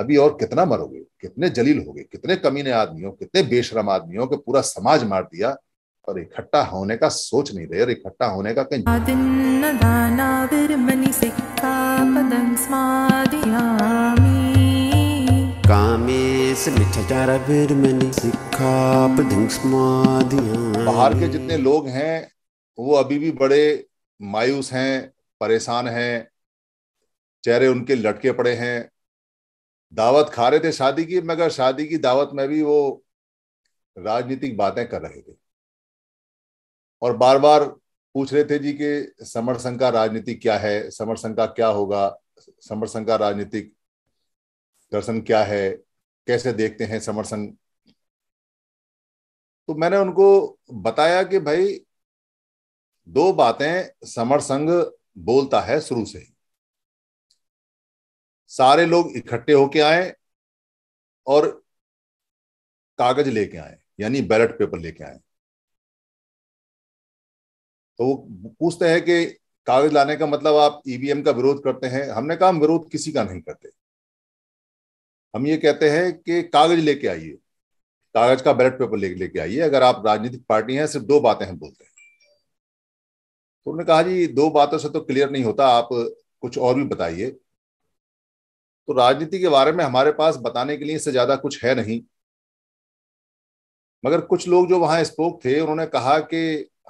अभी और कितना मरोगे कितने जलील होगे कितने कमीने आदमी हो कितने बेशरम आदमी हो कि पूरा समाज मार दिया और इकट्ठा होने का सोच नहीं रहे और इकट्ठा होने का कहीं बाहर के जितने लोग हैं वो अभी भी बड़े मायूस हैं परेशान हैं चेहरे उनके लटके पड़े हैं दावत खा रहे थे शादी की मगर शादी की दावत में भी वो राजनीतिक बातें कर रहे थे और बार बार पूछ रहे थे जी कि समर संघ का राजनीति क्या है समर संघ का क्या होगा समर संघ का राजनीतिक दर्शन क्या है कैसे देखते हैं समर संघ तो मैंने उनको बताया कि भाई दो बातें समर संघ बोलता है शुरू से ही सारे लोग इकट्ठे होके आए और कागज लेके आए यानी बैलेट पेपर लेके आए तो वो पूछते हैं कि कागज लाने का मतलब आप ईवीएम e का विरोध करते हैं हमने कहा हम विरोध किसी का नहीं करते हम ये कहते हैं कि कागज लेके आइए कागज का बैलेट पेपर लेके लेके आइए अगर आप राजनीतिक पार्टी हैं सिर्फ दो बातें हम बोलते हैं तो उन्होंने कहा जी दो बातों से तो क्लियर नहीं होता आप कुछ और भी बताइए तो राजनीति के बारे में हमारे पास बताने के लिए इससे ज्यादा कुछ है नहीं मगर कुछ लोग जो वहां स्पोक थे उन्होंने कहा कि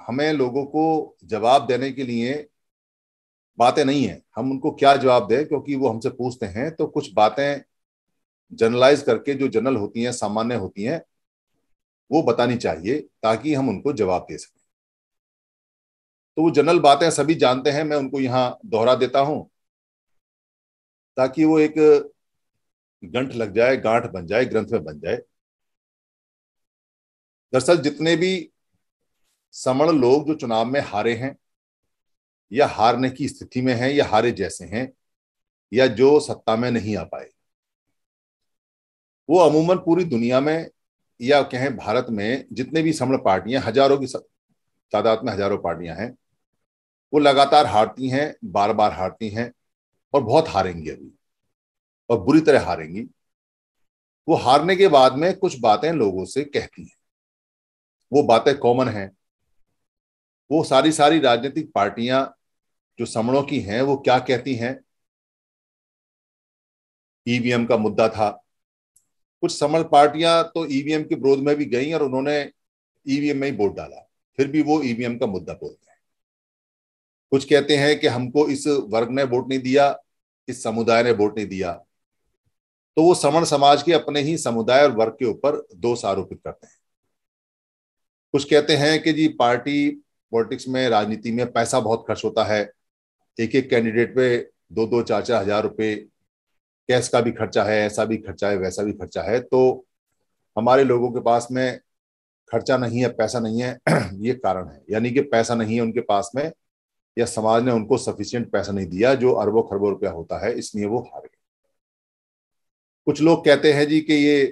हमें लोगों को जवाब देने के लिए बातें नहीं है हम उनको क्या जवाब दें क्योंकि वो हमसे पूछते हैं तो कुछ बातें जनरलाइज करके जो जनरल होती हैं सामान्य होती हैं वो बतानी चाहिए ताकि हम उनको जवाब दे सकें तो वो जनरल बातें सभी जानते हैं मैं उनको यहाँ दोहरा देता हूँ ताकि वो एक गंठ लग जाए गांठ बन जाए ग्रंथ में बन जाए दरअसल जितने भी समण लोग जो चुनाव में हारे हैं या हारने की स्थिति में हैं या हारे जैसे हैं या जो सत्ता में नहीं आ पाए वो अमूमन पूरी दुनिया में या कहें भारत में जितने भी समण पार्टियां हजारों की तादाद में हजारों पार्टियां हैं वो लगातार हारती हैं बार बार हारती हैं और बहुत हारेंगी अभी और बुरी तरह हारेंगी वो हारने के बाद में कुछ बातें लोगों से कहती हैं वो बातें कॉमन हैं वो सारी सारी राजनीतिक पार्टियां जो समणों की हैं वो क्या कहती हैं ईवीएम e का मुद्दा था कुछ समण पार्टियां तो ईवीएम e के विरोध में भी गई और उन्होंने ईवीएम e में ही वोट डाला फिर भी वो ईवीएम का मुद्दा बोलते कुछ कहते हैं कि हमको इस वर्ग ने वोट नहीं दिया इस समुदाय ने वोट नहीं दिया तो वो समण समाज के अपने ही समुदाय और वर्ग के ऊपर दोष आरोपित करते हैं कुछ कहते हैं कि जी पार्टी पॉलिटिक्स में राजनीति में पैसा बहुत खर्च होता है एक एक कैंडिडेट पे दो दो चार चार हजार रुपये कैश का भी खर्चा है ऐसा भी खर्चा है वैसा भी खर्चा है तो हमारे लोगों के पास में खर्चा नहीं है पैसा नहीं है ये कारण है यानी कि पैसा नहीं है उनके पास में या समाज ने उनको सफिशियंट पैसा नहीं दिया जो अरबों खरबों रुपया होता है इसलिए वो हार गए कुछ लोग कहते हैं जी कि ये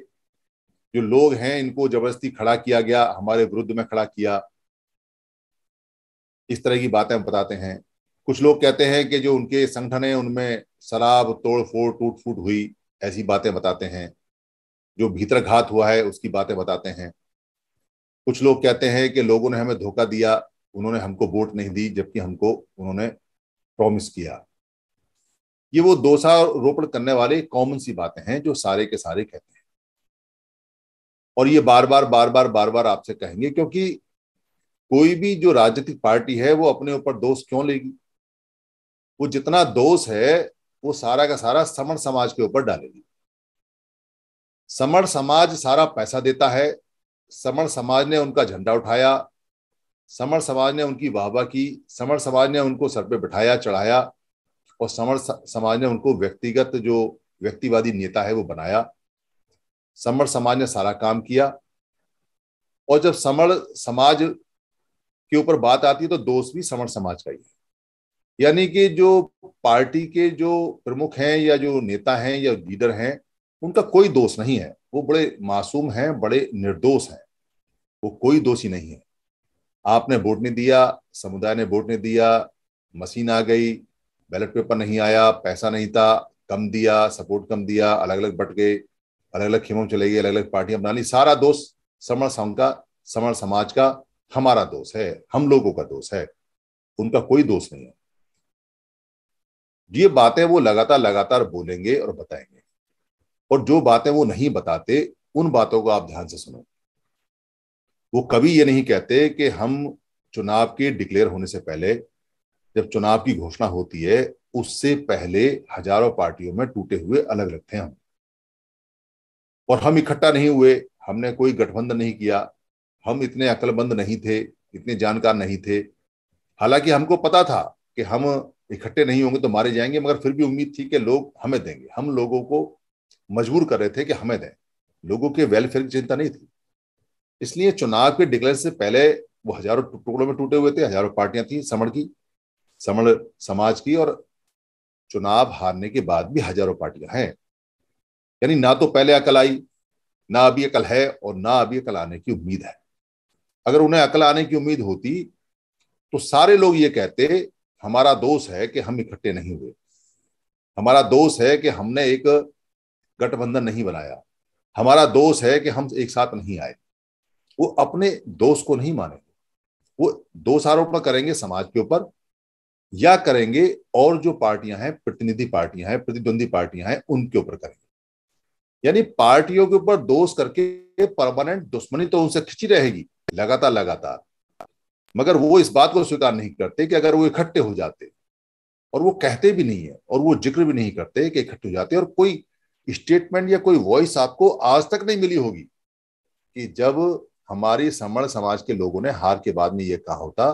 जो लोग हैं इनको जबरदस्ती खड़ा किया गया हमारे विरुद्ध में खड़ा किया इस तरह की बातें हम बताते हैं कुछ लोग कहते हैं कि जो उनके संगठन है उनमें शराब तोड़ फोड़ टूट फूट हुई ऐसी बातें बताते हैं जो भीतर घात हुआ है उसकी बातें बताते हैं कुछ लोग कहते हैं कि लोगों ने हमें धोखा दिया उन्होंने हमको वोट नहीं दी जबकि हमको उन्होंने प्रॉमिस किया ये वो दोषारोपण करने वाले कॉमन सी बातें हैं जो सारे के सारे कहते हैं और ये बार बार बार बार बार बार आपसे कहेंगे क्योंकि कोई भी जो राजनीतिक पार्टी है वो अपने ऊपर दोष क्यों लेगी वो जितना दोष है वो सारा का सारा समण समाज के ऊपर डालेगी समण समाज सारा पैसा देता है समण समाज ने उनका झंडा उठाया समर समाज ने उनकी वाहवा की समर समाज ने उनको सर पे बिठाया चढ़ाया और समर समाज ने उनको व्यक्तिगत जो व्यक्तिवादी नेता है वो बनाया समर समाज ने सारा काम किया और जब समर समाज के ऊपर बात आती है तो दोष भी समर समाज का ही है यानी कि जो पार्टी के जो प्रमुख हैं या जो नेता हैं या लीडर हैं उनका कोई दोष नहीं है वो बड़े मासूम हैं बड़े निर्दोष हैं वो कोई दोषी नहीं है आपने वोट नहीं दिया समुदाय ने वोट नहीं दिया मशीन आ गई बैलेट पेपर नहीं आया पैसा नहीं था कम दिया सपोर्ट कम दिया अलग अलग बट गए अलग अलग खेमों चले गए अलग अलग पार्टियां बना ली सारा दोष समर्ण संघ का समर्ण समाज का हमारा दोष है हम लोगों का दोष है उनका कोई दोष नहीं है ये बातें वो लगातार लगातार बोलेंगे और बताएंगे और जो बातें वो नहीं बताते उन बातों को आप ध्यान से सुनो वो कभी ये नहीं कहते कि हम चुनाव के डिक्लेयर होने से पहले जब चुनाव की घोषणा होती है उससे पहले हजारों पार्टियों में टूटे हुए अलग अलग थे हम और हम इकट्ठा नहीं हुए हमने कोई गठबंधन नहीं किया हम इतने अकलबंद नहीं थे इतने जानकार नहीं थे हालांकि हमको पता था कि हम इकट्ठे नहीं होंगे तो मारे जाएंगे मगर फिर भी उम्मीद थी कि लोग हमें देंगे हम लोगों को मजबूर कर रहे थे कि हमें दें लोगों के वेलफेयर की चिंता नहीं थी इसलिए चुनाव के डिक्लेयर से पहले वो हजारों टुकड़ों में टूटे हुए थे हजारों पार्टियां थी समण की समण समाज की और चुनाव हारने के बाद भी हजारों पार्टियां हैं यानी ना तो पहले अकल आई ना अभी अकल है और ना अभी अकल आने की उम्मीद है अगर उन्हें अकल आने की उम्मीद होती तो सारे लोग ये कहते हमारा दोष है कि हम इकट्ठे नहीं हुए हमारा दोष है कि हमने एक गठबंधन नहीं बनाया हमारा दोष है कि हम एक साथ नहीं आए वो अपने दोष को नहीं मानेंगे वो दोष आरोप करेंगे समाज के ऊपर या करेंगे और जो पार्टियां हैं प्रतिनिधि पार्टियां हैं प्रतिद्वंदी पार्टियां हैं उनके ऊपर करेंगे यानी पार्टियों के ऊपर दोष करके परमानेंट दुश्मनी तो उनसे खिंची रहेगी लगातार लगातार मगर वो इस बात को स्वीकार नहीं करते कि अगर वो इकट्ठे हो जाते और वो कहते भी नहीं है और वो जिक्र भी नहीं करते कि इकट्ठे हो जाते और कोई स्टेटमेंट या कोई वॉइस आपको आज तक नहीं मिली होगी कि जब हमारी समण समाज के लोगों ने हार के बाद में यह कहा होता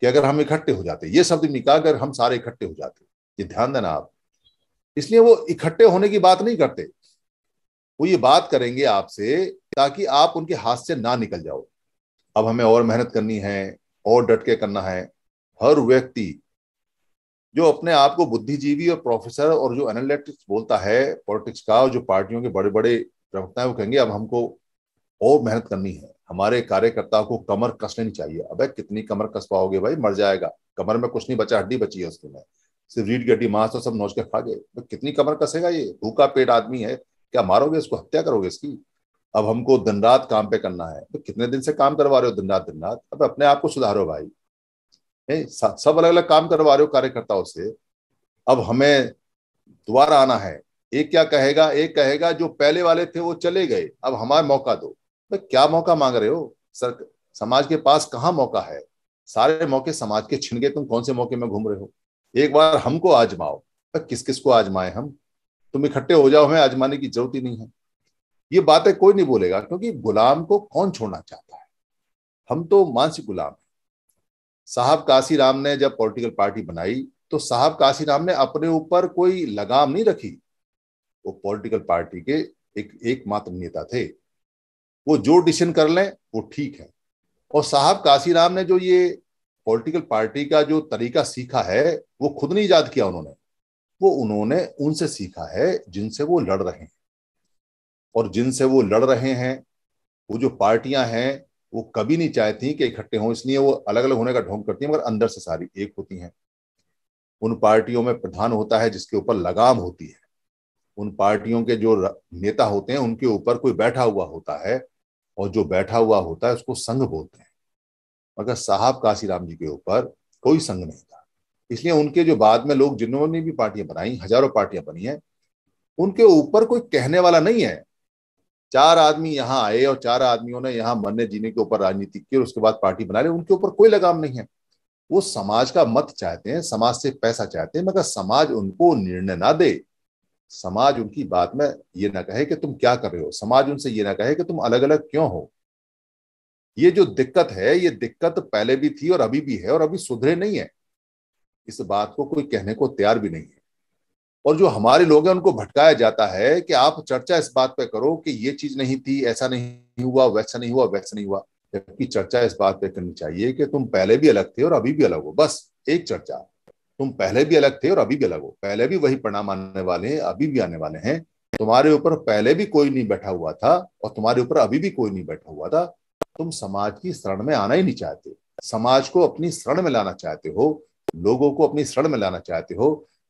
कि अगर हम इकट्ठे हो जाते ये शब्द निकाल अगर हम सारे इकट्ठे हो जाते ये ध्यान देना आप इसलिए वो इकट्ठे होने की बात नहीं करते वो ये बात करेंगे आपसे ताकि आप उनके हाथ से ना निकल जाओ अब हमें और मेहनत करनी है और डट के करना है हर व्यक्ति जो अपने आप को बुद्धिजीवी और प्रोफेसर और जो एनालिटिक्स बोलता है पॉलिटिक्स का और जो पार्टियों के बड़े बड़े प्रवक्ता है वो कहेंगे अब हमको और मेहनत करनी है हमारे कार्यकर्ताओं को कमर कसनी चाहिए अब कितनी कमर कस पाओगे भाई मर जाएगा कमर में कुछ नहीं बचा हड्डी बची है उसके में सिर्फ रीढ़ गड्डी मांस तो सब नोच के खा गए तो कितनी कमर कसेगा ये भूखा पेट आदमी है क्या मारोगे इसको हत्या करोगे इसकी अब हमको दिन रात काम पे करना है तो कितने दिन से काम करवा रहे हो दिन रात दिन रात अब अपने आप को सुधारो भाई सब अलग अलग काम करवा रहे हो कार्यकर्ताओं से अब हमें दोबारा आना है एक क्या कहेगा एक कहेगा जो पहले वाले थे वो चले गए अब हमारा मौका दो तो क्या मौका मांग रहे हो सर समाज के पास कहाँ मौका है सारे मौके समाज के छिन गए तुम कौन से मौके में घूम रहे हो एक बार हमको आजमाओ तो किस किस को आजमाए हम तुम इकट्ठे हो जाओ हमें आजमाने की जरूरत ही नहीं है ये बातें कोई नहीं बोलेगा क्योंकि गुलाम को कौन छोड़ना चाहता है हम तो मानसिक गुलाम हैं साहब राम ने जब पॉलिटिकल पार्टी बनाई तो साहब काशी राम ने अपने ऊपर कोई लगाम नहीं रखी वो पॉलिटिकल पार्टी के एक एकमात्र नेता थे वो जो डिसीजन कर लें वो ठीक है और साहब काशीराम ने जो ये पॉलिटिकल पार्टी का जो तरीका सीखा है वो खुद नहीं याद किया उन्होंने वो उन्होंने उनसे सीखा है जिनसे वो लड़ रहे हैं और जिनसे वो लड़ रहे हैं वो जो पार्टियां हैं वो कभी नहीं चाहती कि इकट्ठे हों इसलिए वो अलग अलग होने का ढोंग करती हैं मगर अंदर से सारी एक होती हैं उन पार्टियों में प्रधान होता है जिसके ऊपर लगाम होती है उन पार्टियों के जो नेता होते हैं उनके ऊपर कोई बैठा हुआ होता है और जो बैठा हुआ होता है उसको संघ बोलते हैं मगर साहब काशीराम जी के ऊपर कोई संघ नहीं था इसलिए उनके जो बाद में लोग जिन्होंने भी पार्टियां बनाई हजारों पार्टियां बनी हैं उनके ऊपर कोई कहने वाला नहीं है चार आदमी यहाँ आए और चार आदमियों ने यहाँ मरने जीने के ऊपर राजनीति की और उसके बाद पार्टी बना ली उनके ऊपर कोई लगाम नहीं है वो समाज का मत चाहते हैं समाज से पैसा चाहते हैं मगर समाज उनको निर्णय ना दे समाज उनकी बात में ये ना कहे कि तुम क्या कर रहे हो समाज उनसे ये ना कहे कि तुम अलग अलग क्यों हो ये जो दिक्कत है ये दिक्कत पहले भी थी और अभी भी है और अभी सुधरे नहीं है इस बात को कोई कहने को तैयार भी नहीं है और जो हमारे लोग हैं उनको भटकाया जाता है कि आप चर्चा इस बात पर करो कि ये चीज नहीं थी ऐसा नहीं हुआ वैसा नहीं हुआ वैसा नहीं हुआ जबकि चर्चा इस बात पर करनी चाहिए कि तुम पहले भी अलग थे और अभी भी अलग हो बस एक चर्चा तुम पहले भी अलग थे और अभी भी अलग हो पहले भी वही परिणाम आने वाले हैं अभी भी आने वाले हैं तुम्हारे ऊपर पहले भी कोई नहीं बैठा हुआ था और तुम्हारे ऊपर अभी भी कोई नहीं बैठा हुआ था तुम समाज की शरण में आना ही नहीं चाहते समाज को अपनी शरण में लाना चाहते हो लोगों को अपनी शरण में लाना चाहते हो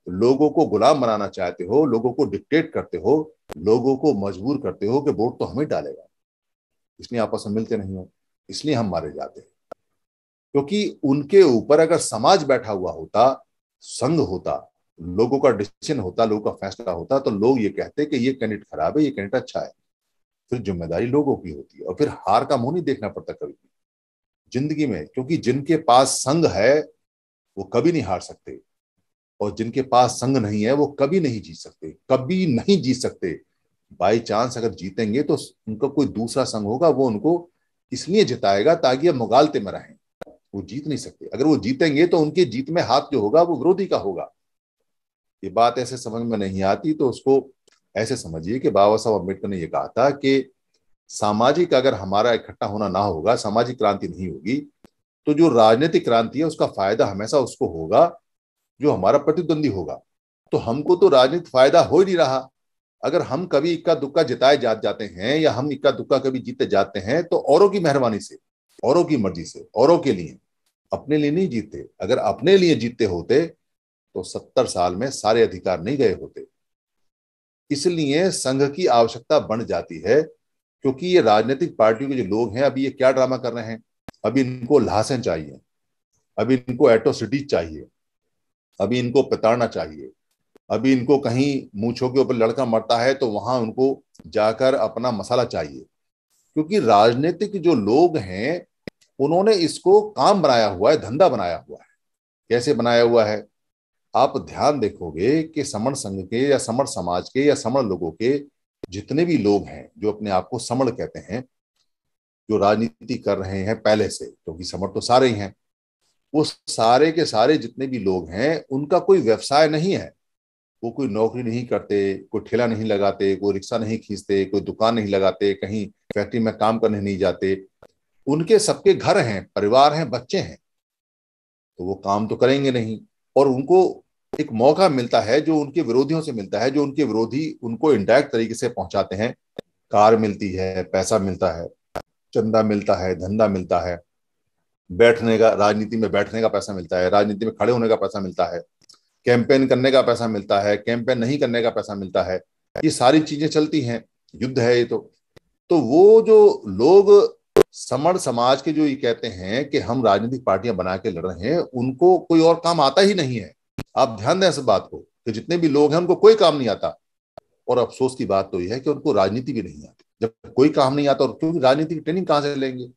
लोगों को गुलाम बनाना चाहते हो लोगों को डिक्टेट करते हो लोगों को मजबूर करते हो कि वोट तो हमें डालेगा इसलिए आपस में मिलते नहीं हो इसलिए हम मारे जाते हैं क्योंकि उनके ऊपर अगर समाज बैठा हुआ होता संघ होता लोगों का डिसीजन होता लोगों का फैसला होता तो लोग ये कहते कि ये कैंडिडेट खराब है ये कैंडिडेट अच्छा है फिर जिम्मेदारी लोगों की होती है और फिर हार का मुंह नहीं देखना पड़ता कभी भी जिंदगी में क्योंकि जिनके पास संघ है वो कभी नहीं हार सकते और जिनके पास संघ नहीं है वो कभी नहीं जीत सकते कभी नहीं जीत सकते बाई चांस अगर जीतेंगे तो उनका कोई दूसरा संघ होगा वो उनको इसलिए जिताएगा ताकि अब मुगालते में रहें वो जीत नहीं सकते अगर वो जीतेंगे तो उनके जीत में हाथ जो होगा वो विरोधी का होगा ये बात ऐसे समझ में नहीं आती तो उसको ऐसे समझिए कि बाबा साहब अम्बेडकर ने यह कहा था कि सामाजिक अगर हमारा इकट्ठा होना ना होगा सामाजिक क्रांति नहीं होगी तो जो राजनीतिक क्रांति है उसका फायदा हमेशा उसको होगा जो हमारा प्रतिद्वंदी होगा तो हमको तो राजनीतिक फायदा हो ही नहीं रहा अगर हम कभी इक्का दुक्का जिताए जाते हैं या हम इक्का दुक्का कभी जीते जाते हैं तो औरों की मेहरबानी से औरों की मर्जी से औरों के लिए अपने लिए नहीं जीते अगर अपने लिए जीते होते तो सत्तर साल में सारे अधिकार नहीं गए होते इसलिए संघ की आवश्यकता बन जाती है क्योंकि ये राजनीतिक पार्टियों के जो लोग हैं अभी ये क्या ड्रामा कर रहे हैं अभी इनको लाशें चाहिए अभी इनको एटोसिटी चाहिए अभी इनको पताड़ना चाहिए अभी इनको कहीं मूछों के ऊपर लड़का मरता है तो वहां उनको जाकर अपना मसाला चाहिए क्योंकि राजनीतिक जो लोग हैं उन्होंने इसको काम बनाया हुआ है धंधा बनाया हुआ है कैसे बनाया हुआ है आप ध्यान देखोगे कि समण संघ के या समण समाज के या समण लोगों के जितने भी लोग हैं जो अपने आप को समण कहते हैं जो राजनीति कर रहे हैं पहले से क्योंकि तो समण तो सारे ही हैं वो सारे के सारे जितने भी लोग हैं उनका कोई व्यवसाय नहीं है वो कोई नौकरी नहीं करते कोई ठेला नहीं लगाते कोई रिक्शा नहीं खींचते कोई दुकान नहीं लगाते कहीं फैक्ट्री में काम करने नहीं जाते उनके सबके घर हैं परिवार हैं बच्चे हैं तो वो काम तो करेंगे नहीं और उनको एक मौका मिलता है जो उनके विरोधियों से मिलता है जो उनके विरोधी उनको इंडायरेक्ट तरीके से पहुंचाते हैं कार मिलती है पैसा मिलता है चंदा मिलता है धंधा मिलता है बैठने का राजनीति में बैठने का पैसा मिलता है राजनीति में खड़े होने का पैसा मिलता है कैंपेन करने का पैसा मिलता है कैंपेन नहीं करने का पैसा मिलता है ये सारी चीजें चलती हैं युद्ध है ये तो तो वो जो लोग समण समाज के जो ये कहते हैं कि हम राजनीतिक पार्टियां बना के लड़ रहे हैं उनको कोई और काम आता ही नहीं है आप ध्यान दें इस बात को कि जितने भी लोग हैं उनको कोई काम नहीं आता और अफसोस की बात तो यह है कि उनको राजनीति भी नहीं आती जब कोई काम नहीं आता और क्योंकि राजनीति की ट्रेनिंग कहाँ से लेंगे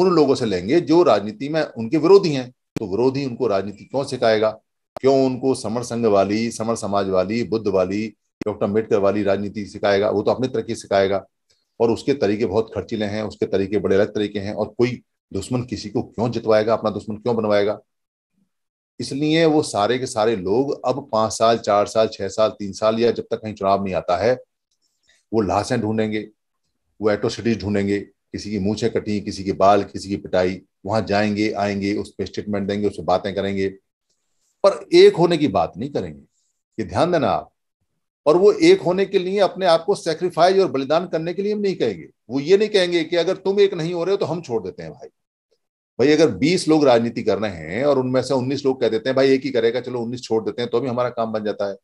उन लोगों से लेंगे जो राजनीति में उनके विरोधी हैं तो विरोधी उनको राजनीति क्यों सिखाएगा क्यों उनको समर संघ वाली समर समाज वाली बुद्ध वाली डॉक्टर अम्बेडकर वाली राजनीति सिखाएगा वो तो अपने तरह की सिखाएगा और उसके तरीके बहुत खर्चीले हैं उसके तरीके बड़े अलग तरीके हैं और कोई दुश्मन किसी को क्यों जितवाएगा अपना दुश्मन क्यों बनवाएगा इसलिए वो सारे के सारे लोग अब पांच साल चार साल छह साल तीन साल या जब तक कहीं चुनाव नहीं आता है वो लाशें ढूंढेंगे वो एट्रोसिटीज ढूंढेंगे किसी की मूछे कटी किसी के बाल किसी की पिटाई वहां जाएंगे आएंगे उस पर स्टेटमेंट देंगे उससे बातें करेंगे पर एक होने की बात नहीं करेंगे ये ध्यान देना आप और वो एक होने के लिए अपने आप को सेक्रीफाइज और बलिदान करने के लिए हम नहीं कहेंगे वो ये नहीं कहेंगे कि अगर तुम एक नहीं हो रहे हो तो हम छोड़ देते हैं भाई भाई अगर 20 लोग राजनीति कर रहे हैं और उनमें से 19 लोग कह देते हैं भाई एक ही करेगा चलो 19 छोड़ देते हैं तो भी हमारा काम बन जाता है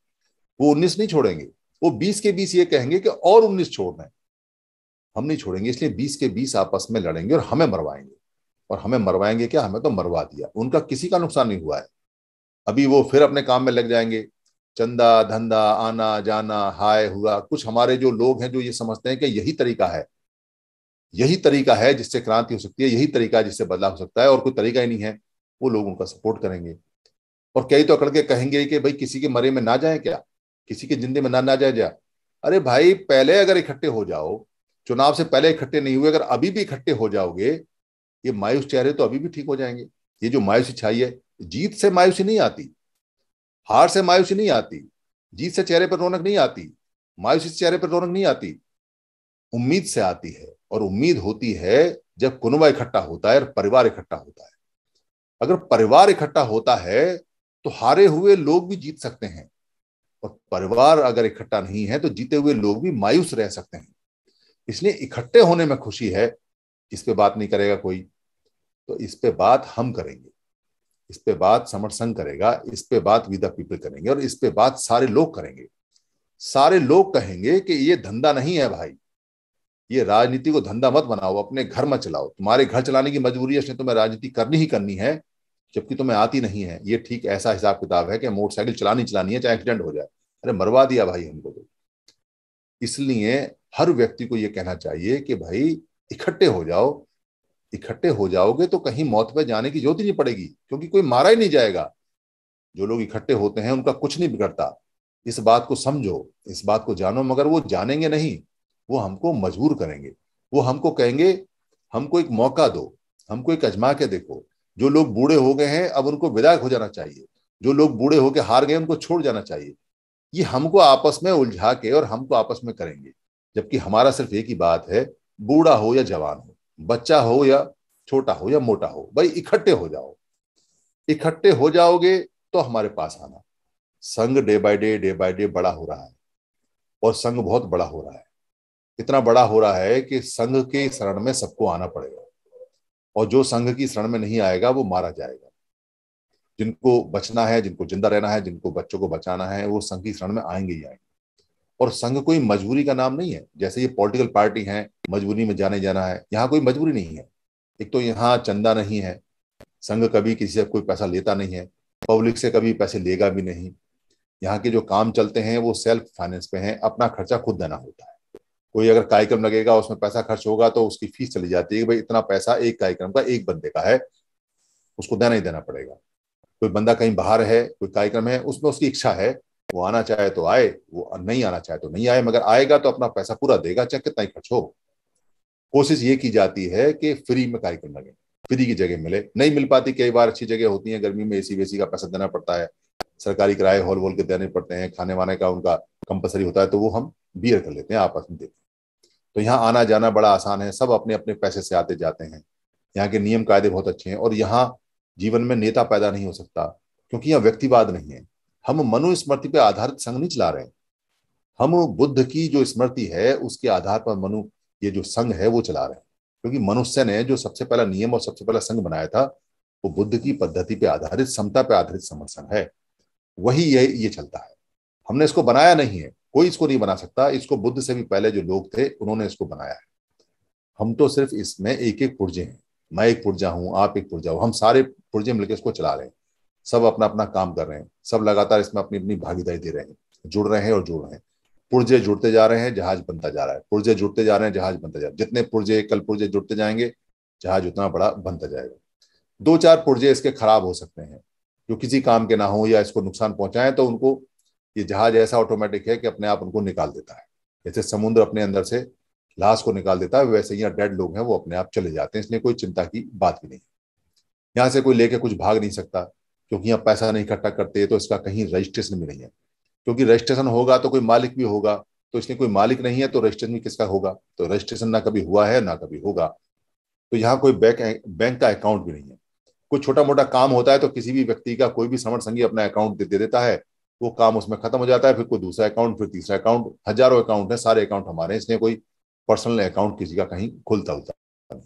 वो 19 नहीं छोड़ेंगे वो 20 के 20 ये कहेंगे कि और 19 छोड़ है हम नहीं छोड़ेंगे इसलिए 20 के 20 आपस में लड़ेंगे और हमें मरवाएंगे और हमें मरवाएंगे क्या हमें तो मरवा दिया उनका किसी का नुकसान नहीं हुआ है अभी वो फिर अपने काम में लग जाएंगे चंदा धंधा आना जाना हाय हुआ कुछ हमारे जो लोग हैं जो ये समझते हैं कि यही तरीका है यही तरीका है जिससे क्रांति हो सकती है यही तरीका है जिससे बदलाव हो सकता है और कोई तरीका ही नहीं है वो लोग उनका सपोर्ट करेंगे और कई तो अकड़ के कहेंगे कि भाई किसी के मरे में ना जाए क्या किसी के जिंदे में ना ना जाए जा अरे भाई पहले अगर इकट्ठे हो जाओ चुनाव से पहले इकट्ठे नहीं हुए अगर अभी भी इकट्ठे हो जाओगे ये मायूस चेहरे तो अभी भी ठीक हो जाएंगे ये जो मायूसी छाई है जीत से मायूसी नहीं आती हार से मायूसी नहीं आती जीत से चेहरे पर रौनक नहीं आती मायूसी से चेहरे पर रौनक नहीं आती उम्मीद से आती है और उम्मीद होती है जब कुनबा इकट्ठा होता है और परिवार इकट्ठा होता है अगर परिवार इकट्ठा होता है तो हारे हुए लोग भी जीत सकते हैं और परिवार अगर इकट्ठा नहीं है तो जीते हुए लोग भी मायूस रह सकते हैं इसलिए इकट्ठे होने में खुशी है इस पर बात नहीं करेगा कोई तो इस पर बात हम करेंगे इस पे बात समर्थ संघ करेगा इस पे बात विदा पीपल करेंगे और इस पे बात सारे लोग करेंगे सारे लोग कहेंगे कि ये धंधा नहीं है भाई ये राजनीति को धंधा मत बनाओ अपने घर में चलाओ तुम्हारे घर चलाने की मजबूरी है तो तुम्हें राजनीति करनी ही करनी है जबकि तुम्हें आती नहीं है ये ठीक ऐसा हिसाब किताब है कि मोटरसाइकिल चलानी चलानी है चाहे एक्सीडेंट हो जाए अरे मरवा दिया भाई हमको तो इसलिए हर व्यक्ति को ये कहना चाहिए कि भाई इकट्ठे हो जाओ इकट्ठे हो जाओगे तो कहीं मौत पर जाने की जरूरत ही नहीं पड़ेगी क्योंकि कोई मारा ही नहीं जाएगा जो लोग इकट्ठे होते हैं उनका कुछ नहीं बिगड़ता इस बात को समझो इस बात को जानो मगर वो जानेंगे नहीं वो हमको मजबूर करेंगे वो हमको कहेंगे हमको एक मौका दो हमको एक अजमा के देखो जो लोग बूढ़े हो गए हैं अब उनको विदायक हो जाना चाहिए जो लोग बूढ़े होकर हार गए उनको छोड़ जाना चाहिए ये हमको आपस में उलझा के और हमको आपस में करेंगे जबकि हमारा सिर्फ एक ही बात है बूढ़ा हो या जवान हो बच्चा हो या छोटा हो या मोटा हो भाई इकट्ठे हो जाओ इकट्ठे हो जाओगे तो हमारे पास आना संघ day by day day by day बड़ा हो रहा है और संघ बहुत बड़ा हो रहा है इतना बड़ा हो रहा है कि संघ के शरण में सबको आना पड़ेगा और जो संघ की शरण में नहीं आएगा वो मारा जाएगा जिनको बचना है जिनको जिंदा रहना है जिनको बच्चों को बचाना है वो संघ की शरण में आएंगे ही आएंगे और संघ कोई मजबूरी का नाम नहीं है जैसे ये पॉलिटिकल पार्टी है मजबूरी में जाने जाना है यहाँ कोई मजबूरी नहीं है एक तो यहाँ चंदा नहीं है संघ कभी किसी से कोई पैसा लेता नहीं है पब्लिक से कभी पैसे लेगा भी नहीं यहाँ के जो काम चलते हैं वो सेल्फ फाइनेंस पे हैं अपना खर्चा खुद देना होता है कोई अगर कार्यक्रम लगेगा उसमें पैसा खर्च होगा तो उसकी फीस चली जाती है कि भाई इतना पैसा एक कार्यक्रम का एक बंदे का है उसको देना ही देना पड़ेगा कोई बंदा कहीं बाहर है कोई कार्यक्रम है उसमें उसकी इच्छा है वो आना चाहे तो आए वो नहीं आना चाहे तो नहीं आए मगर आएगा तो अपना पैसा पूरा देगा चाहे कितना ही खर्च हो कोशिश ये की जाती है कि फ्री में कार्यक्रम लगे फ्री की जगह मिले नहीं मिल पाती कई बार अच्छी जगह होती है गर्मी में एसी वेसी का पैसा देना पड़ता है सरकारी किराए हॉल वॉल के देने पड़ते हैं खाने वाने का उनका कंपलसरी होता है तो वो हम बियर कर लेते हैं आपस में देते हैं तो यहाँ आना जाना बड़ा आसान है सब अपने अपने पैसे से आते जाते हैं यहाँ के नियम कायदे बहुत अच्छे हैं और यहाँ जीवन में नेता पैदा नहीं हो सकता क्योंकि यहाँ व्यक्तिवाद नहीं है हम मनुस्मृति पर आधारित संघ नहीं चला रहे हैं हम बुद्ध की जो स्मृति है उसके आधार पर मनु ये जो संघ है वो चला रहे हैं क्योंकि मनुष्य ने जो सबसे पहला नियम और सबसे पहला संघ बनाया था वो बुद्ध की पद्धति पे आधारित समता पे आधारित समर्थ संघ है वही ये ये चलता है हमने इसको बनाया नहीं है कोई इसको नहीं बना सकता इसको बुद्ध से भी पहले जो लोग थे उन्होंने इसको बनाया है हम तो सिर्फ इसमें एक एक पुर्जे हैं मैं एक पुर्जा हूं आप एक पुर्जा हूं हम सारे पुर्जे मिलकर इसको चला रहे हैं सब अपना अपना काम कर रहे हैं सब लगातार इसमें अपनी अपनी भागीदारी दे रहे हैं जुड़ रहे हैं और जुड़ रहे हैं पुर्जे जुड़ते जा रहे हैं जहाज बनता जा रहा है पुर्जे जुड़ते जा रहे हैं जहाज बनता जा रहा है जितने पुर्जे कल पुर्जे जुड़ते जाएंगे जहाज उतना बड़ा बनता जाएगा दो चार पुर्जे इसके खराब हो सकते हैं जो किसी काम के ना हो या इसको नुकसान पहुंचाएं तो उनको ये जहाज ऐसा ऑटोमेटिक है कि अपने आप उनको निकाल देता है जैसे समुद्र अपने अंदर से लाश को निकाल देता है वैसे यहाँ डेड लोग हैं वो अपने आप चले जाते हैं इसलिए कोई चिंता की बात भी नहीं यहां से कोई लेके कुछ भाग नहीं सकता क्योंकि यहाँ पैसा नहीं इकट्ठा करते तो इसका कहीं रजिस्ट्रेशन भी नहीं है क्योंकि रजिस्ट्रेशन होगा तो कोई मालिक भी होगा तो इसलिए कोई मालिक नहीं है तो रजिस्ट्रेशन भी किसका होगा तो रजिस्ट्रेशन ना कभी हुआ है ना कभी होगा तो यहाँ कोई बैंक बैंक का अकाउंट भी नहीं है कोई छोटा मोटा काम होता है तो किसी भी व्यक्ति का कोई भी समर्थ संगी अपना अकाउंट दे, दे देता है वो काम उसमें खत्म हो जाता है फिर कोई दूसरा अकाउंट फिर तीसरा अकाउंट हजारों अकाउंट है सारे अकाउंट हमारे हैं इसलिए कोई पर्सनल अकाउंट किसी का कहीं खुलता उलता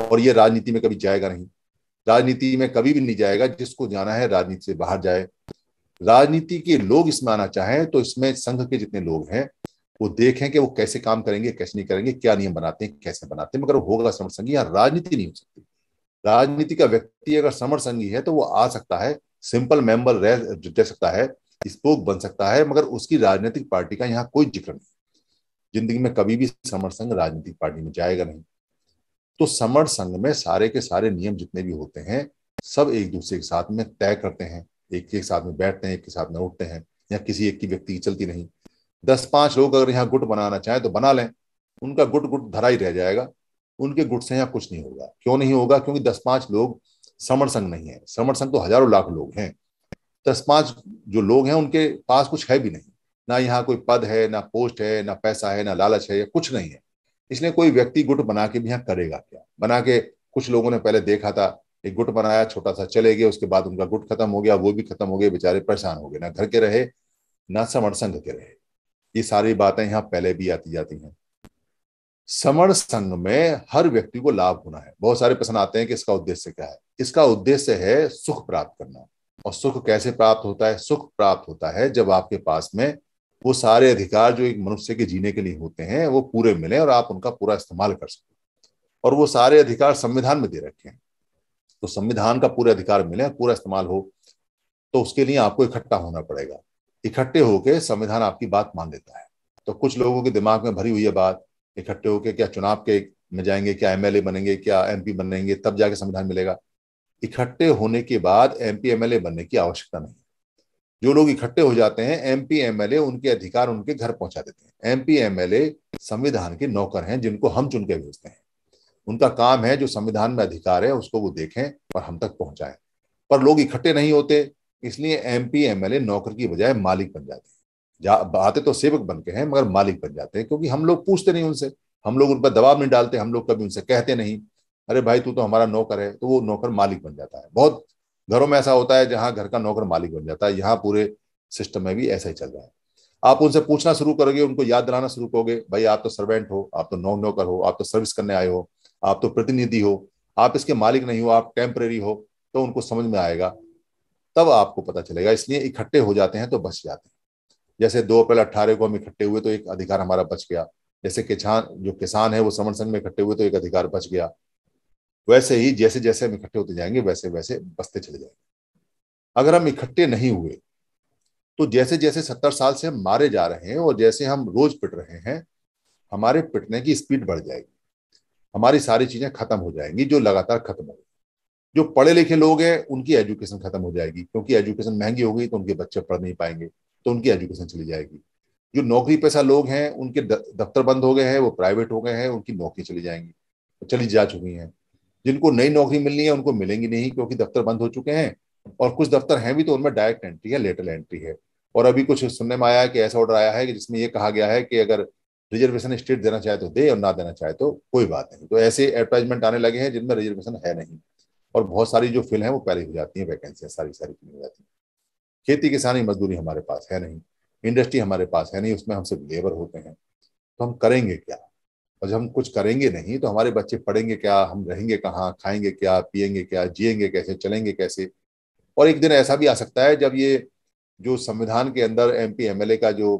और ये राजनीति में कभी जाएगा नहीं राजनीति में कभी भी नहीं जाएगा जिसको जाना है राजनीति से बाहर जाए राजनीति के लोग इसमें आना चाहें तो इसमें संघ के जितने लोग हैं वो देखें कि वो कैसे काम करेंगे कैसे नहीं करेंगे क्या नियम बनाते हैं कैसे बनाते हैं मगर होगा समर संघी यहाँ राजनीति नहीं हो सकती राजनीति का व्यक्ति अगर समर संघी है तो वो आ सकता है सिंपल मेंबर रह, जा सकता है स्पोक बन सकता है मगर उसकी राजनीतिक पार्टी का यहाँ कोई जिक्र नहीं जिंदगी में कभी भी समर संघ राजनीतिक पार्टी में जाएगा नहीं तो समण संघ में सारे के सारे नियम जितने भी होते हैं सब एक दूसरे के साथ में तय करते हैं एक के साथ में बैठते हैं एक के साथ में उठते हैं या किसी एक की व्यक्ति की चलती नहीं दस पांच लोग अगर यहाँ गुट बनाना चाहें तो बना लें उनका गुट गुट धरा ही रह जाएगा उनके गुट से यहाँ कुछ नहीं होगा क्यों नहीं होगा क्योंकि दस पांच लोग समर संघ नहीं है समर संघ तो हजारों लाख लोग हैं दस पांच जो लोग हैं उनके पास कुछ है भी नहीं ना यहाँ कोई पद है ना पोस्ट है ना पैसा है ना लालच है या कुछ नहीं है इसलिए कोई व्यक्ति गुट बना के भी यहाँ करेगा क्या बना के कुछ लोगों ने पहले देखा था एक गुट बनाया छोटा सा चले गए उसके बाद उनका गुट खत्म हो गया वो भी खत्म हो गए बेचारे परेशान हो गए ना घर के रहे ना समर संघ के रहे ये सारी बातें यहाँ पहले भी आती जाती हैं समर संघ में हर व्यक्ति को लाभ होना है बहुत सारे प्रश्न आते हैं कि इसका उद्देश्य क्या है इसका उद्देश्य है सुख प्राप्त करना और सुख कैसे प्राप्त होता है सुख प्राप्त होता है जब आपके पास में वो सारे अधिकार जो एक मनुष्य के जीने के लिए होते हैं वो पूरे मिले और आप उनका पूरा इस्तेमाल कर सकते और वो सारे अधिकार संविधान में दे रखे हैं तो संविधान का पूरे अधिकार मिले पूरा इस्तेमाल हो तो उसके लिए आपको इकट्ठा होना पड़ेगा इकट्ठे होके संविधान आपकी बात मान लेता है तो कुछ लोगों के दिमाग में भरी हुई है बात इकट्ठे होके क्या चुनाव के में जाएंगे क्या एमएलए बनेंगे क्या एमपी बनेंगे तब जाके संविधान मिलेगा इकट्ठे होने के बाद एमपी एमएलए बनने की आवश्यकता नहीं जो लोग इकट्ठे हो जाते हैं एमपी एमएलए उनके अधिकार उनके घर पहुंचा देते हैं एमपी एमएलए संविधान के नौकर हैं जिनको हम चुन के भेजते हैं उनका काम है जो संविधान में अधिकार है उसको वो देखें और हम तक पहुंचाएं पर लोग इकट्ठे नहीं होते इसलिए एम पी नौकर की बजाय मालिक बन जाते हैं जा आते तो सेवक बन के हैं मगर मालिक बन जाते हैं क्योंकि हम लोग पूछते नहीं उनसे हम लोग उन पर दबाव नहीं डालते हम लोग कभी उनसे कहते नहीं अरे भाई तू तो हमारा नौकर है तो वो नौकर मालिक बन जाता है बहुत घरों में ऐसा होता है जहां घर का नौकर मालिक बन जाता है यहाँ पूरे सिस्टम में भी ऐसा ही चल रहा है आप उनसे पूछना शुरू करोगे उनको याद दिलाना शुरू करोगे भाई आप तो सर्वेंट हो आप तो नौ नौकर हो आप तो सर्विस करने आए हो आप तो प्रतिनिधि हो आप इसके मालिक नहीं हो आप टेम्परेरी हो तो उनको समझ में आएगा तब आपको पता चलेगा इसलिए इकट्ठे हो जाते हैं तो बच जाते हैं जैसे दो अप्रैल अट्ठारह को हम इकट्ठे हुए तो एक अधिकार हमारा बच गया जैसे किसान जो किसान है वो समण संघ में इकट्ठे हुए तो एक अधिकार बच गया वैसे ही जैसे जैसे हम इकट्ठे होते जाएंगे वैसे वैसे बसते चले जाएंगे अगर हम इकट्ठे नहीं हुए तो जैसे जैसे सत्तर साल से हम मारे जा रहे हैं और जैसे हम रोज पिट रहे हैं हमारे पिटने की स्पीड बढ़ जाएगी हमारी सारी चीजें खत्म हो जाएंगी जो लगातार खत्म हो जो पढ़े लिखे लोग हैं उनकी एजुकेशन खत्म हो जाएगी क्योंकि एजुकेशन महंगी हो गई तो उनके बच्चे पढ़ नहीं पाएंगे तो उनकी एजुकेशन चली जाएगी जो नौकरी पेशा लोग हैं उनके दफ्तर बंद हो गए हैं वो प्राइवेट हो गए हैं उनकी नौकरी चली जाएंगी चली जा चुकी हैं जिनको नई नौकरी मिलनी है उनको मिलेंगी नहीं क्योंकि दफ्तर बंद हो चुके हैं और कुछ दफ्तर हैं भी तो उनमें डायरेक्ट एंट्री है लेटर एंट्री है और अभी कुछ सुनने में आया है कि ऐसा ऑर्डर आया है कि जिसमें ये कहा गया है कि अगर रिजर्वेशन स्टेट देना चाहे तो दे और ना देना चाहे तो कोई बात नहीं तो ऐसे एडवर्टाइजमेंट आने लगे हैं जिनमें रिजर्वेशन है नहीं और बहुत सारी जो फिल है वो पहले हो जाती है वैकेंसियां सारी सारी फिल हो जाती है खेती किसानी मजदूरी हमारे पास है नहीं इंडस्ट्री हमारे पास है नहीं उसमें हम सिर्फ लेबर होते हैं तो हम करेंगे क्या और जब हम कुछ करेंगे नहीं तो हमारे बच्चे पढ़ेंगे क्या हम रहेंगे कहाँ खाएंगे क्या पियेंगे क्या जिएंगे कैसे चलेंगे कैसे और एक दिन ऐसा भी आ सकता है जब ये जो संविधान के अंदर M P M L A का जो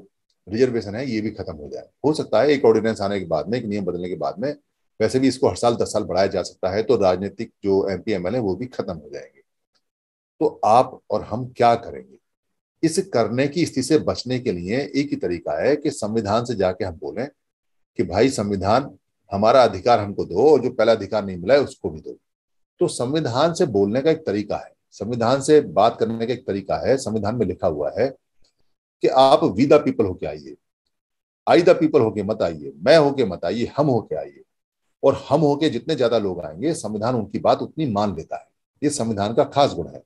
रिजर्वेशन है ये भी खत्म हो जाए हो सकता है एक ऑर्डिनेंस आने के बाद में एक नियम बदलने के बाद में वैसे भी इसको हर साल दस साल बढ़ाया जा सकता है तो राजनीतिक जो एम पी एम एल है वो भी खत्म हो जाएंगे तो आप और हम क्या करेंगे इस करने की स्थिति से बचने के लिए एक ही तरीका है कि संविधान से जाके हम बोलें कि भाई संविधान हमारा अधिकार हमको दो और जो पहला अधिकार नहीं मिला है उसको भी दो तो संविधान से बोलने का एक तरीका है संविधान से बात करने का एक तरीका है संविधान में लिखा हुआ है कि आप वी द पीपल होके आइए आई द पीपल होके मत आइए मैं होके मत आइए हम होके आइए और हम होके जितने ज्यादा लोग आएंगे संविधान उनकी बात उतनी मान लेता है ये संविधान का खास गुण है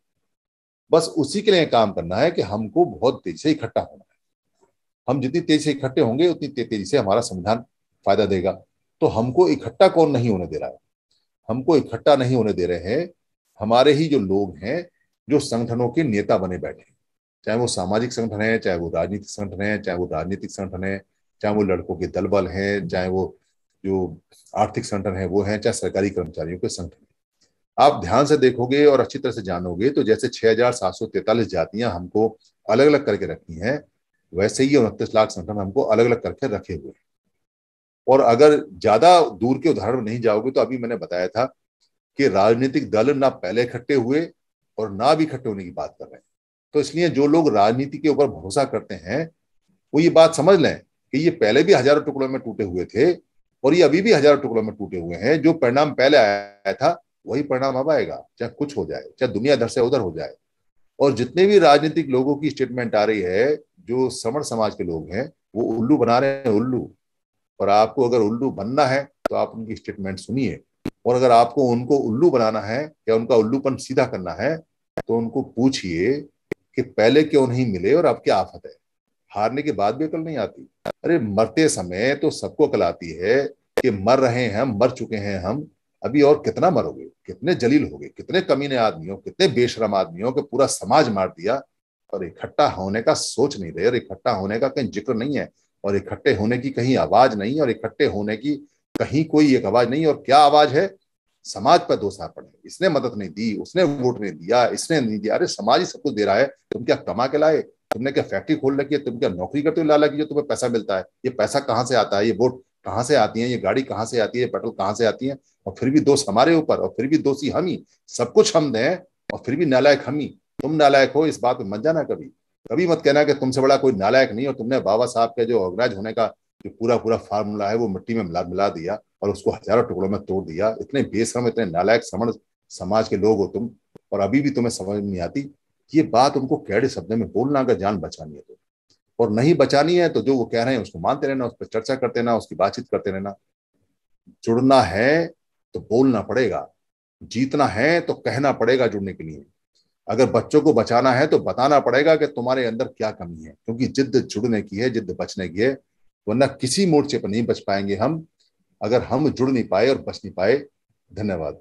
बस उसी के लिए काम करना है कि हमको बहुत तेजी से इकट्ठा होना है हम जितनी तेजी से इकट्ठे होंगे उतनी तेजी से हमारा संविधान फायदा देगा तो हमको इकट्ठा कौन नहीं होने दे रहा है हमको इकट्ठा नहीं होने दे रहे हैं हमारे ही जो लोग हैं जो संगठनों के नेता बने बैठे हैं चाहे वो सामाजिक संगठन है चाहे वो राजनीतिक संगठन है चाहे वो राजनीतिक संगठन है चाहे वो लड़कों के दल बल हैं चाहे वो जो आर्थिक संगठन है वो है चाहे सरकारी कर्मचारियों के संगठन आप ध्यान से देखोगे और अच्छी तरह से जानोगे तो जैसे छह हजार सात सौ तैतालीस जातियां हमको अलग अलग करके रखनी हैं वैसे ही उनतीस लाख संगठन हमको अलग अलग करके रखे हुए हैं और अगर ज्यादा दूर के उदाहरण में नहीं जाओगे तो अभी मैंने बताया था कि राजनीतिक दल ना पहले इकट्ठे हुए और ना भी इकट्ठे होने की बात कर रहे हैं तो इसलिए जो लोग राजनीति के ऊपर भरोसा करते हैं वो ये बात समझ लें कि ये पहले भी हजारों टुकड़ों में टूटे हुए थे और ये अभी भी हजारों टुकड़ों में टूटे हुए हैं जो परिणाम पहले आया था वही परिणाम अब आएगा चाहे कुछ हो जाए चाहे दुनिया धर से उधर हो जाए और जितने भी राजनीतिक लोगों की स्टेटमेंट आ रही है जो समर समाज के लोग हैं वो उल्लू बना रहे हैं उल्लू और आपको अगर उल्लू बनना है तो आप उनकी स्टेटमेंट सुनिए और अगर आपको उनको उल्लू बनाना है या उनका उल्लूपन सीधा करना है तो उनको पूछिए कि पहले क्यों नहीं मिले और अब क्या आफत है हारने के बाद भी अकल नहीं आती अरे मरते समय तो सबको अकल आती है कि मर रहे हैं हम मर चुके हैं हम अभी और कितना मरोगे कितने जलील गए कितने कमीने आदमियों कितने बेशरम आदमियों के पूरा समाज मार दिया और इकट्ठा होने का सोच नहीं रहे और इकट्ठा होने का कहीं जिक्र नहीं है और इकट्ठे होने की कहीं आवाज नहीं और इकट्ठे होने की कहीं कोई एक आवाज नहीं और क्या आवाज है समाज पर आ पड़े इसने मदद नहीं दी उसने वोट नहीं दिया इसने नहीं दिया अरे समाज ही सब कुछ दे रहा है तुम क्या कमा के लाए तुमने क्या फैक्ट्री खोल रखी है तुम क्या नौकरी करते हो लाला की जो तुम्हें पैसा मिलता है ये पैसा कहाँ से आता है ये वोट कहाँ से आती है ये गाड़ी कहाँ से आती है ये पेट्रोल कहाँ से आती है और फिर भी दोष हमारे ऊपर और फिर भी दोषी हम ही सब कुछ हम दें और फिर भी नालायक हम ही तुम नालायक हो इस बात में मन जाना कभी कभी मत कहना कि तुमसे बड़ा कोई नालायक नहीं और तुमने बाबा साहब के जो ऑर्गेनाइज होने का जो पूरा पूरा फार्मूला है वो मिट्टी में मिला मिला दिया और उसको हजारों टुकड़ों में तोड़ दिया इतने बेसम इतने नालायक समण समाज के लोग हो तुम और अभी भी तुम्हें समझ नहीं आती ये बात उनको कैडे शब्द में बोलना अगर जान बचानी है तो और नहीं बचानी है तो जो वो कह रहे हैं उसको मानते रहना उस पर चर्चा करते रहना उसकी बातचीत करते रहना जुड़ना है तो बोलना पड़ेगा जीतना है तो कहना पड़ेगा जुड़ने के लिए अगर बच्चों को बचाना है तो बताना पड़ेगा कि तुम्हारे अंदर क्या कमी है क्योंकि जिद जुड़ने की है जिद बचने की है वरना किसी मोर्चे पर नहीं बच पाएंगे हम अगर हम जुड़ नहीं पाए और बच नहीं पाए धन्यवाद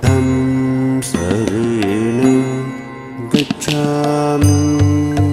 सरेण गच्छामि